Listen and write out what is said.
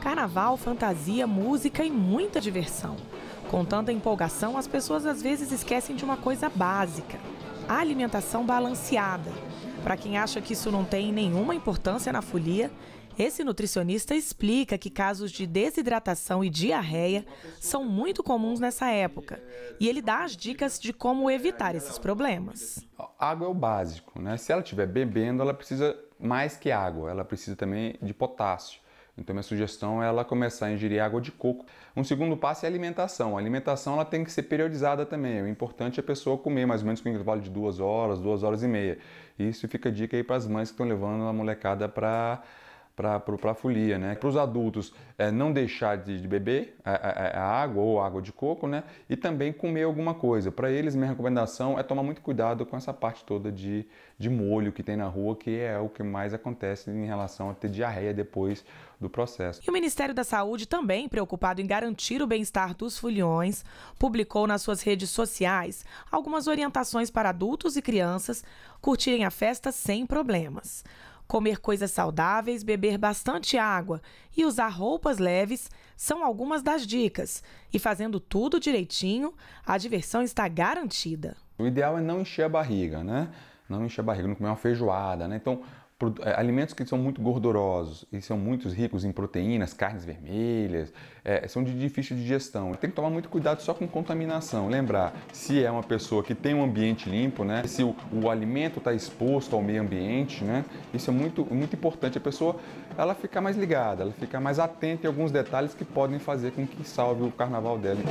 Carnaval, fantasia, música e muita diversão. Com tanta empolgação, as pessoas às vezes esquecem de uma coisa básica: a alimentação balanceada. Para quem acha que isso não tem nenhuma importância na folia, esse nutricionista explica que casos de desidratação e diarreia são muito comuns nessa época e ele dá as dicas de como evitar esses problemas. A água é o básico, né? Se ela estiver bebendo, ela precisa mais que água, ela precisa também de potássio. Então, minha sugestão é ela começar a ingerir água de coco. Um segundo passo é a alimentação. A alimentação ela tem que ser periodizada também. O importante é a pessoa comer mais ou menos com um intervalo de duas horas, duas horas e meia. Isso fica dica aí para as mães que estão levando a molecada para para a folia, né? Para os adultos, é, não deixar de, de beber a, é, a, é, é, a, água ou água de coco, né? E também comer alguma coisa. Para eles, minha recomendação é tomar muito cuidado com essa parte toda de, de molho que tem na rua, que é o que mais acontece em relação a ter diarreia depois do processo. E o Ministério da Saúde, também preocupado em garantir o bem-estar dos foliões, publicou nas suas redes sociais algumas orientações para adultos e crianças curtirem a festa sem problemas. Comer coisas saudáveis, beber bastante água e usar roupas leves são algumas das dicas. E fazendo tudo direitinho, a diversão está garantida. O ideal é não encher a barriga, né? Não encher a barriga, não comer uma feijoada, né? Então, é, alimentos que são muito gordurosos e são muito ricos em proteínas, carnes vermelhas, é, são de difícil digestão. Tem que tomar muito cuidado só com contaminação. Lembrar, se é uma pessoa que tem um ambiente limpo, né? Se o, o alimento está exposto ao meio ambiente, né? Isso é muito, muito importante. A pessoa, ela fica mais ligada, ela fica mais atenta em alguns detalhes que podem fazer com que salve o carnaval dela.